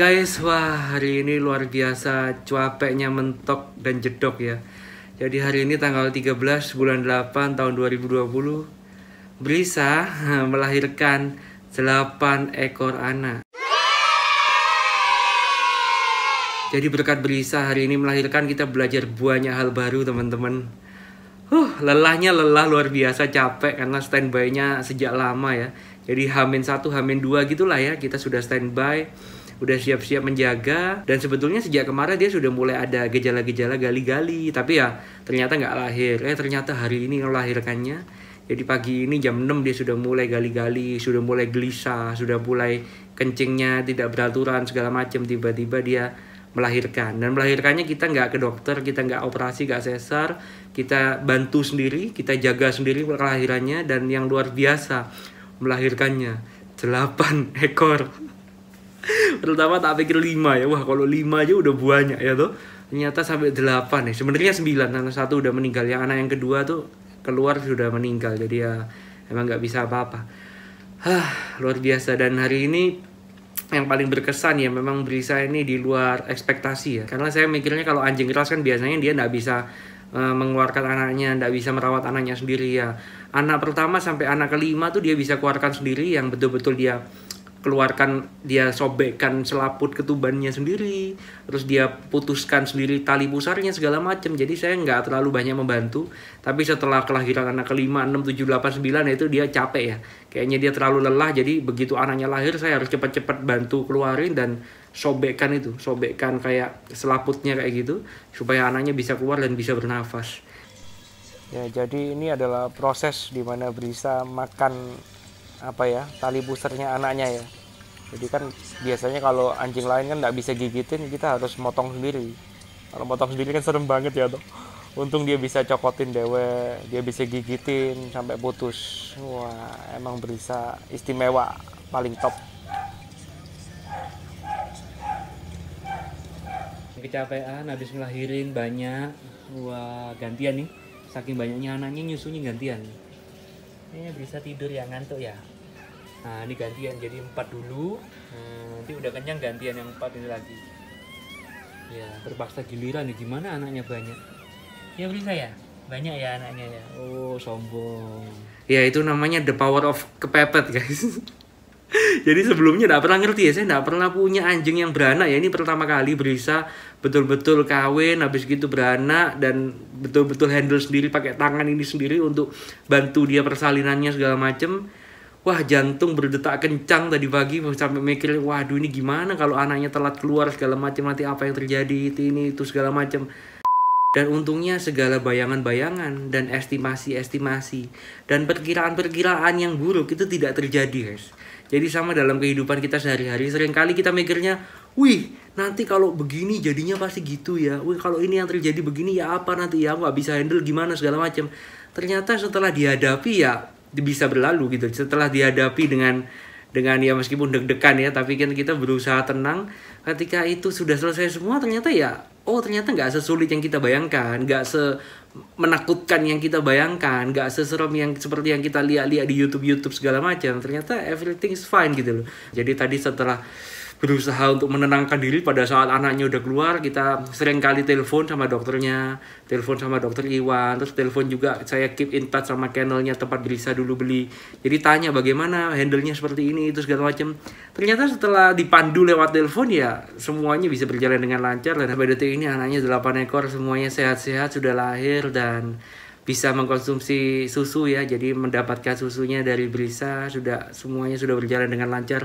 guys, wah hari ini luar biasa cuapeknya mentok dan jedok ya. Jadi hari ini tanggal 13 bulan 8 tahun 2020, Brisa melahirkan 8 ekor anak. Jadi berkat Brisa hari ini melahirkan kita belajar banyak hal baru teman-teman. Huh, lelahnya lelah luar biasa capek karena standby-nya sejak lama ya. Jadi hamin satu, hamin dua gitulah ya kita sudah standby udah siap-siap menjaga dan sebetulnya sejak kemarin dia sudah mulai ada gejala-gejala gali-gali tapi ya ternyata nggak lahir eh ternyata hari ini melahirkannya jadi pagi ini jam 6 dia sudah mulai gali-gali sudah mulai gelisah sudah mulai kencingnya tidak beraturan segala macam tiba-tiba dia melahirkan dan melahirkannya kita nggak ke dokter kita nggak operasi nggak sesar kita bantu sendiri kita jaga sendiri kelahirannya dan yang luar biasa melahirkannya 8 ekor terutama tak pikir lima ya wah kalau lima aja udah banyak ya tuh ternyata sampai delapan nih ya. sebenarnya sembilan anak satu udah meninggal yang anak yang kedua tuh keluar sudah meninggal jadi ya emang nggak bisa apa-apa Hah, luar biasa dan hari ini yang paling berkesan ya memang berisa ini di luar ekspektasi ya karena saya mikirnya kalau anjing keras kan biasanya dia nggak bisa eh, mengeluarkan anaknya tidak bisa merawat anaknya sendiri ya anak pertama sampai anak kelima tuh dia bisa keluarkan sendiri yang betul-betul dia keluarkan dia sobekkan selaput ketubannya sendiri terus dia putuskan sendiri tali pusarnya segala macam jadi saya nggak terlalu banyak membantu tapi setelah kelahiran anak kelima enam tujuh delapan sembilan itu dia capek ya kayaknya dia terlalu lelah jadi begitu anaknya lahir saya harus cepat-cepat bantu keluarin dan sobekkan itu sobekkan kayak selaputnya kayak gitu supaya anaknya bisa keluar dan bisa bernafas ya jadi ini adalah proses dimana mana Brisa makan apa ya tali busernya anaknya ya jadi kan biasanya kalau anjing lain kan nggak bisa gigitin kita harus motong sendiri kalau motong sendiri kan serem banget ya tuh untung dia bisa cokotin dewe dia bisa gigitin sampai putus wah emang berisa istimewa paling top kecapean habis ngelahirin banyak wah gantian nih saking banyaknya anaknya nyusunya gantian ini bisa tidur ya ngantuk ya. Nah ini gantian jadi empat dulu. Hmm, nanti udah kenyang gantian yang empat ini lagi. Ya terpaksa giliran ya gimana anaknya banyak. Ya bisa ya banyak ya anaknya ya. Oh sombong. Ya itu namanya the power of kepepet guys. Jadi sebelumnya gak pernah ngerti ya, saya gak pernah punya anjing yang beranak ya. Ini pertama kali berisa betul-betul kawin, habis gitu beranak dan betul-betul handle sendiri pakai tangan ini sendiri untuk bantu dia persalinannya segala macem. Wah jantung berdetak kencang tadi pagi sampai mikir, waduh ini gimana kalau anaknya telat keluar segala macem, nanti apa yang terjadi itu ini itu segala macem. Dan untungnya segala bayangan-bayangan dan estimasi-estimasi dan perkiraan-perkiraan yang buruk itu tidak terjadi guys. Jadi sama dalam kehidupan kita sehari-hari sering kali kita mikirnya, "Wih, nanti kalau begini jadinya pasti gitu ya. Wih, kalau ini yang terjadi begini ya apa nanti ya aku nggak bisa handle gimana segala macam." Ternyata setelah dihadapi ya bisa berlalu gitu. Setelah dihadapi dengan dengan ya meskipun deg-degan ya tapi kan kita berusaha tenang ketika itu sudah selesai semua ternyata ya oh ternyata nggak sesulit yang kita bayangkan nggak se menakutkan yang kita bayangkan nggak seserem yang seperti yang kita lihat-lihat di YouTube YouTube segala macam ternyata everything is fine gitu loh jadi tadi setelah berusaha untuk menenangkan diri pada saat anaknya udah keluar kita sering kali telepon sama dokternya telepon sama dokter Iwan terus telepon juga saya keep in touch sama channelnya tempat Brisa dulu beli jadi tanya bagaimana handle nya seperti ini itu segala macam ternyata setelah dipandu lewat telepon ya semuanya bisa berjalan dengan lancar dan sampai detik ini anaknya 8 ekor semuanya sehat-sehat sudah lahir dan bisa mengkonsumsi susu ya jadi mendapatkan susunya dari Brisa sudah semuanya sudah berjalan dengan lancar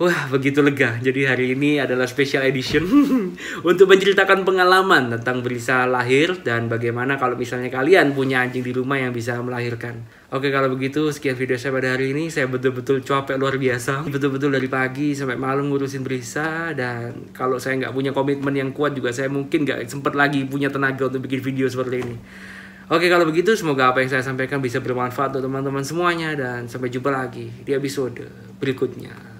Wah, begitu lega. Jadi hari ini adalah special edition untuk menceritakan pengalaman tentang berisa lahir dan bagaimana kalau misalnya kalian punya anjing di rumah yang bisa melahirkan. Oke, kalau begitu sekian video saya pada hari ini. Saya betul-betul capek luar biasa. Betul-betul dari pagi sampai malam ngurusin berisa dan kalau saya nggak punya komitmen yang kuat juga saya mungkin nggak sempat lagi punya tenaga untuk bikin video seperti ini. Oke kalau begitu semoga apa yang saya sampaikan bisa bermanfaat untuk teman-teman semuanya dan sampai jumpa lagi di episode berikutnya.